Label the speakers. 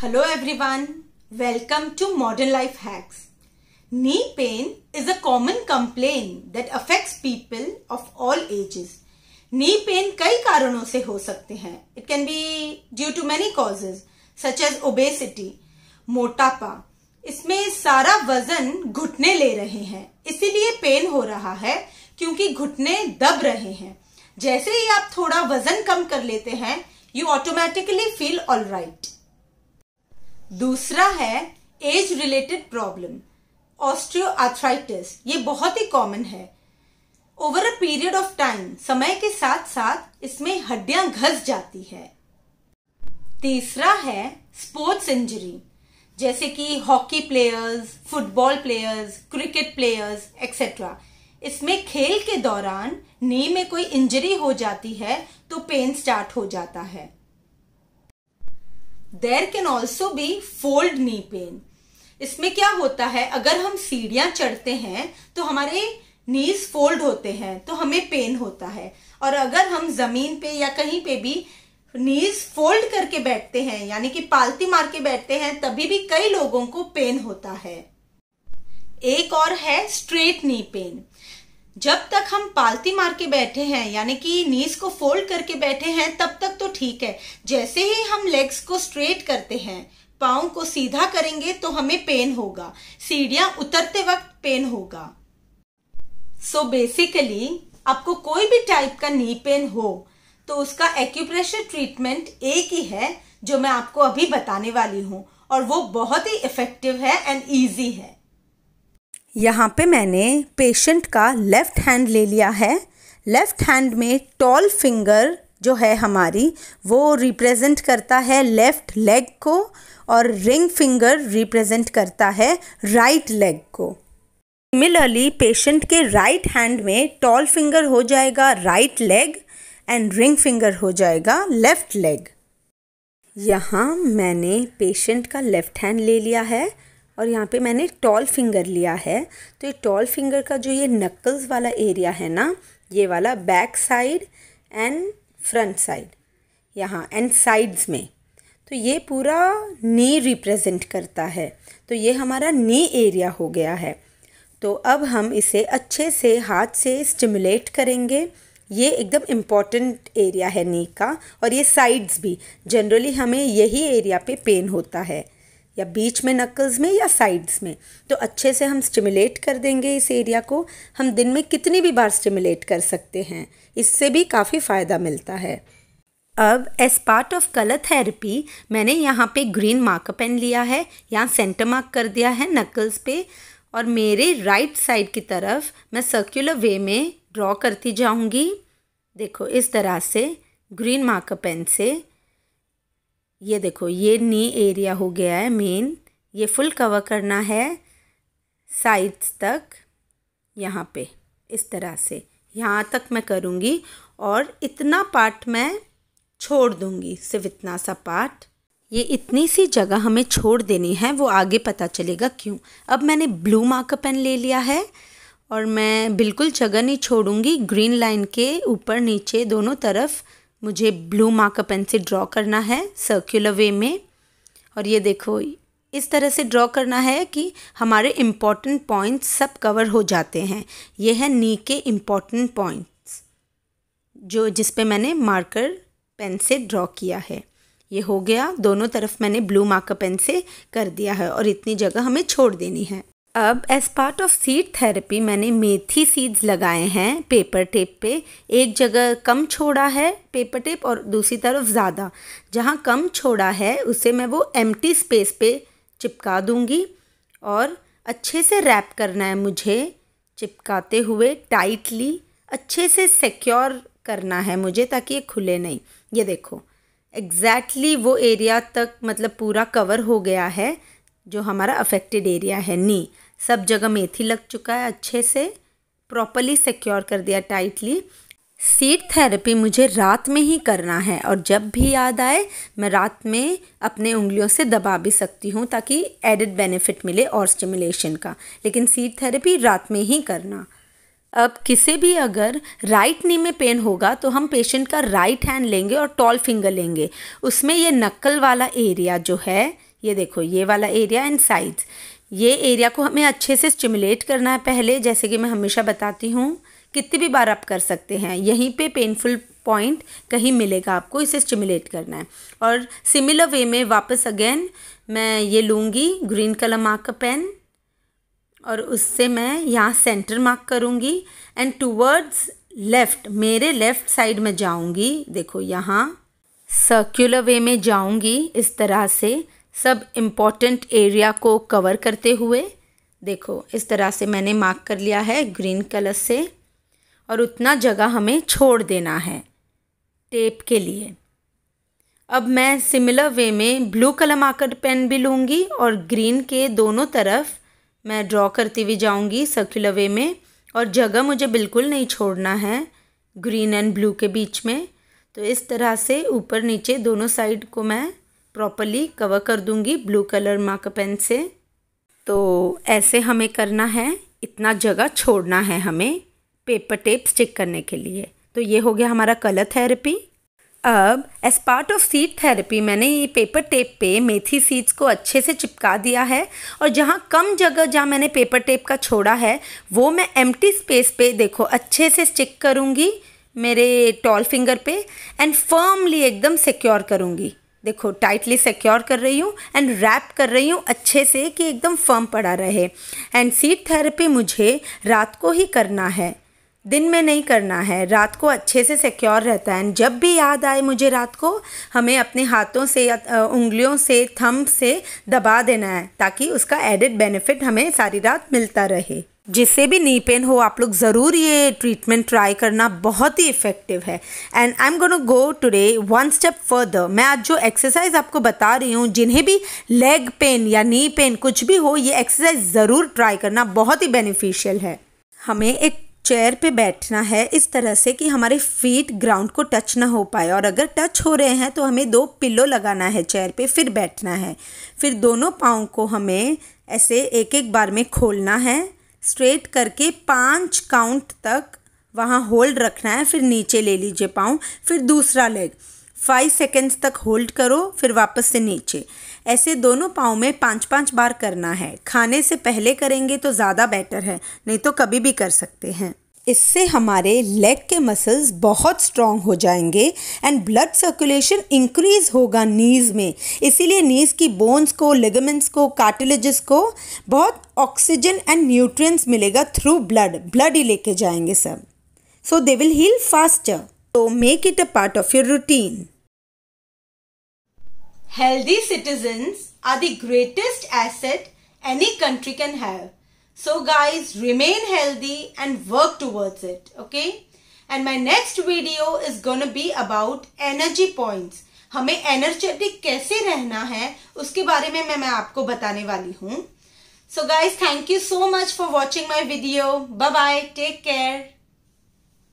Speaker 1: Hello everyone, welcome to Modern Life Hacks. Knee pain is a common complaint that affects people of all ages. Knee pain कई कारणों से हो सकते हैं It can be due to many causes such as obesity, मोटापा इसमें सारा वजन घुटने ले रहे हैं इसीलिए पेन हो रहा है क्योंकि घुटने दब रहे हैं जैसे ही आप थोड़ा वजन कम कर लेते हैं you automatically feel all right दूसरा है एज रिलेटेड प्रॉब्लम ऑस्ट्रियोआर्थराइटिस ये बहुत ही कॉमन है over a period of time समय के साथ साथ इसमें हड्डियां घस जाती है तीसरा है स्पोर्ट्स इंजरी जैसे कि hockey players football players cricket players etcetera इसमें खेल के दौरान नी में कोई इंजरी हो जाती है तो पेन स्टार्ट हो जाता है there can also be fold knee pain इसमें क्या होता है अगर हम सीढ़ियां चढ़ते हैं तो हमारे नीज फोल्ड होते हैं तो हमें पेन होता है और अगर हम जमीन पे या कहीं पे भी नीज फोल्ड करके बैठते हैं यानी कि पालती मार के बैठते हैं तभी भी कई लोगों को पेन होता है एक और है स्ट्रेट नी पेन जब तक हम पालती मार के बैठे हैं यानी कि नीज को फोल्ड करके बैठे हैं तब तक तो ठीक है जैसे ही हम लेग्स को स्ट्रेट करते हैं पाओ को सीधा करेंगे तो हमें पेन होगा सीढ़ियाँ उतरते वक्त पेन होगा सो so बेसिकली आपको कोई भी टाइप का नी पेन हो तो उसका एक्यूप्रेशर ट्रीटमेंट एक ही है जो मैं आपको अभी बताने वाली हूँ और वो बहुत ही इफेक्टिव है एंड ईजी है यहाँ पे मैंने पेशेंट का लेफ़्ट हैंड ले लिया है लेफ़्ट हैंड में टॉल फिंगर जो है हमारी वो रिप्रेजेंट करता है लेफ़्ट लेग को और रिंग फिंगर रिप्रेजेंट करता है राइट लेग को सिमिलरली पेशेंट के राइट हैंड में टॉल फिंगर हो जाएगा right leg and ring finger हो जाएगा लेफ़्ट लेग यहाँ मैंने पेशेंट का लेफ़्ट हैंड ले लिया है और यहाँ पे मैंने टॉल फिंगर लिया है तो ये टॉल फिंगर का जो ये नक्ल्स वाला एरिया है ना ये वाला back side and front side यहाँ एंड साइड्स में तो ये पूरा नी रिप्रेजेंट करता है तो ये हमारा नी एरिया हो गया है तो अब हम इसे अच्छे से हाथ से स्टिमुलेट करेंगे ये एकदम इम्पॉर्टेंट एरिया है नी का और ये साइड्स भी जनरली हमें यही एरिया पे पेन होता है या बीच में नकल्स में या साइड्स में तो अच्छे से हम स्टिमुलेट कर देंगे इस एरिया को हम दिन में कितनी भी बार स्टिमुलेट कर सकते हैं इससे भी काफ़ी फ़ायदा मिलता है अब as part of colour therapy मैंने यहाँ पे ग्रीन मार्क पेन लिया है यहाँ सेंटर मार्क कर दिया है नकल्स पे और मेरे राइट साइड की तरफ मैं सर्कुलर वे में ड्रॉ करती जाऊँगी देखो इस तरह से ग्रीन मार्क पेन से ये देखो ये नी एरिया हो गया है मेन ये फुल कवर करना है साइड्स तक यहाँ पे इस तरह से यहाँ तक मैं करूँगी और इतना पार्ट मैं छोड़ दूँगी सिर्फ इतना सा पार्ट ये इतनी सी जगह हमें छोड़ देनी है वो आगे पता चलेगा क्यों अब मैंने ब्लू मार्कर पेन ले लिया है और मैं बिल्कुल जगह नहीं छोड़ूंगी ग्रीन लाइन के ऊपर नीचे दोनों तरफ मुझे ब्लू मार्कर पेन से ड्रॉ करना है सर्कुलर वे में और ये देखो इस तरह से ड्रॉ करना है कि हमारे इम्पॉर्टेंट पॉइंट्स सब कवर हो जाते हैं ये है नी के इम्पॉर्टेंट पॉइंट्स जो जिस पे मैंने मार्कर पेन से ड्रॉ किया है ये हो गया दोनों तरफ मैंने ब्लू मार्कर पेन से कर दिया है और इतनी जगह हमें छोड़ देनी है अब as part of seed therapy मैंने मेथी सीड्स लगाए हैं पेपर टेप पे एक जगह कम छोड़ा है पेपर टेप और दूसरी तरफ ज़्यादा जहाँ कम छोड़ा है उसे मैं वो एम स्पेस पे चिपका दूँगी और अच्छे से रैप करना है मुझे चिपकाते हुए टाइटली अच्छे से सिक्योर करना है मुझे ताकि ये खुले नहीं ये देखो एग्जैक्टली exactly वो एरिया तक मतलब पूरा कवर हो गया है जो हमारा अफेक्टेड एरिया है नी सब जगह मेथी लग चुका है अच्छे से प्रॉपरली सिक्योर कर दिया टाइटली सीट थेरेपी मुझे रात में ही करना है और जब भी याद आए मैं रात में अपने उंगलियों से दबा भी सकती हूँ ताकि एडिड बेनिफिट मिले और स्टिमुलेशन का लेकिन सीट थेरेपी रात में ही करना अब किसी भी अगर राइट नी में पेन होगा तो हम पेशेंट का राइट हैंड लेंगे और टॉल फिंगर लेंगे उसमें ये नक्कल वाला एरिया जो है ये देखो ये वाला एरिया एंड साइज ये एरिया को हमें अच्छे से स्टिमुलेट करना है पहले जैसे कि मैं हमेशा बताती हूँ कितनी भी बार आप कर सकते हैं यहीं पे पेनफुल पॉइंट कहीं मिलेगा आपको इसे स्टिमुलेट करना है और सिमिलर वे में वापस अगेन मैं ये लूँगी ग्रीन कलर मार्क का पेन और उससे मैं यहाँ सेंटर मार्क करूँगी एंड टूवर्ड्स लेफ़्ट मेरे लेफ़्ट साइड में जाऊँगी देखो यहाँ सर्क्यूलर वे में जाऊँगी इस तरह से सब इम्पॉर्टेंट एरिया को कवर करते हुए देखो इस तरह से मैंने मार्क कर लिया है ग्रीन कलर से और उतना जगह हमें छोड़ देना है टेप के लिए अब मैं सिमिलर वे में ब्लू कलर मार्कर पेन भी लूँगी और ग्रीन के दोनों तरफ मैं ड्रॉ करती हुई जाऊँगी सर्कुलर वे में और जगह मुझे बिल्कुल नहीं छोड़ना है ग्रीन एंड ब्लू के बीच में तो इस तरह से ऊपर नीचे दोनों साइड को मैं प्रॉपरली कवर कर दूंगी ब्लू कलर मार्क पेन से तो ऐसे हमें करना है इतना जगह छोड़ना है हमें पेपर टेप स्टिक करने के लिए तो ये हो गया हमारा कलर थेरेपी अब as part of seed therapy मैंने ये पेपर टेप पे मेथी सीड्स को अच्छे से चिपका दिया है और जहाँ कम जगह जहाँ मैंने पेपर टेप का छोड़ा है वो मैं एम्प्टी स्पेस पे देखो अच्छे से स्टिक करूँगी मेरे टॉल फिंगर पे एंड फर्मली एकदम सिक्योर करूँगी देखो टाइटली सिक्योर कर रही हूँ एंड रैप कर रही हूँ अच्छे से कि एकदम फर्म पड़ा रहे एंड सीट थेरेपी मुझे रात को ही करना है दिन में नहीं करना है रात को अच्छे से सिक्योर रहता है जब भी याद आए मुझे रात को हमें अपने हाथों से या उंगलियों से थम से दबा देना है ताकि उसका एडिड बेनिफिट हमें सारी रात मिलता रहे जिससे भी नी पेन हो आप लोग ज़रूर ये ट्रीटमेंट ट्राई करना बहुत ही इफ़ेक्टिव है and I am gonna go today one step further मैं आज जो एक्सरसाइज आपको बता रही हूँ जिन्हें भी लेग पेन या नी पेन कुछ भी हो ये एक्सरसाइज ज़रूर ट्राई करना बहुत ही बेनिफिशियल है हमें एक चेयर पे बैठना है इस तरह से कि हमारे फीट ग्राउंड को टच ना हो पाए और अगर टच हो रहे हैं तो हमें दो पिल्लो लगाना है चेयर पे फिर बैठना है फिर दोनों पाँव को हमें ऐसे एक एक बार में खोलना है स्ट्रेट करके पाँच काउंट तक वहाँ होल्ड रखना है फिर नीचे ले लीजिए पाँव फिर दूसरा लेग फाइव सेकेंड्स तक होल्ड करो फिर वापस से नीचे ऐसे दोनों पाँव में पाँच पाँच बार करना है खाने से पहले करेंगे तो ज़्यादा बेटर है नहीं तो कभी भी कर सकते हैं इससे हमारे लेग के मसल्स बहुत स्ट्रॉन्ग हो जाएंगे एंड ब्लड सर्कुलेशन इंक्रीज होगा नीज़ में इसीलिए नीज़ की बोन्स को लिगमेंट्स को कार्टिलेजेस को बहुत ऑक्सीजन एंड न्यूट्रिएंट्स मिलेगा थ्रू ब्लड ब्लड ही लेके जाएंगे सब so they will heal faster So make it a part of your routine. Healthy citizens are the greatest asset any country can have. So guys, remain healthy and work towards it, okay? And my next video is going to be about energy points. हमें energetic कैसे रहना है उसके बारे में मैं मैं आपको बताने वाली हूँ so guys thank you so much for watching my video bye bye take care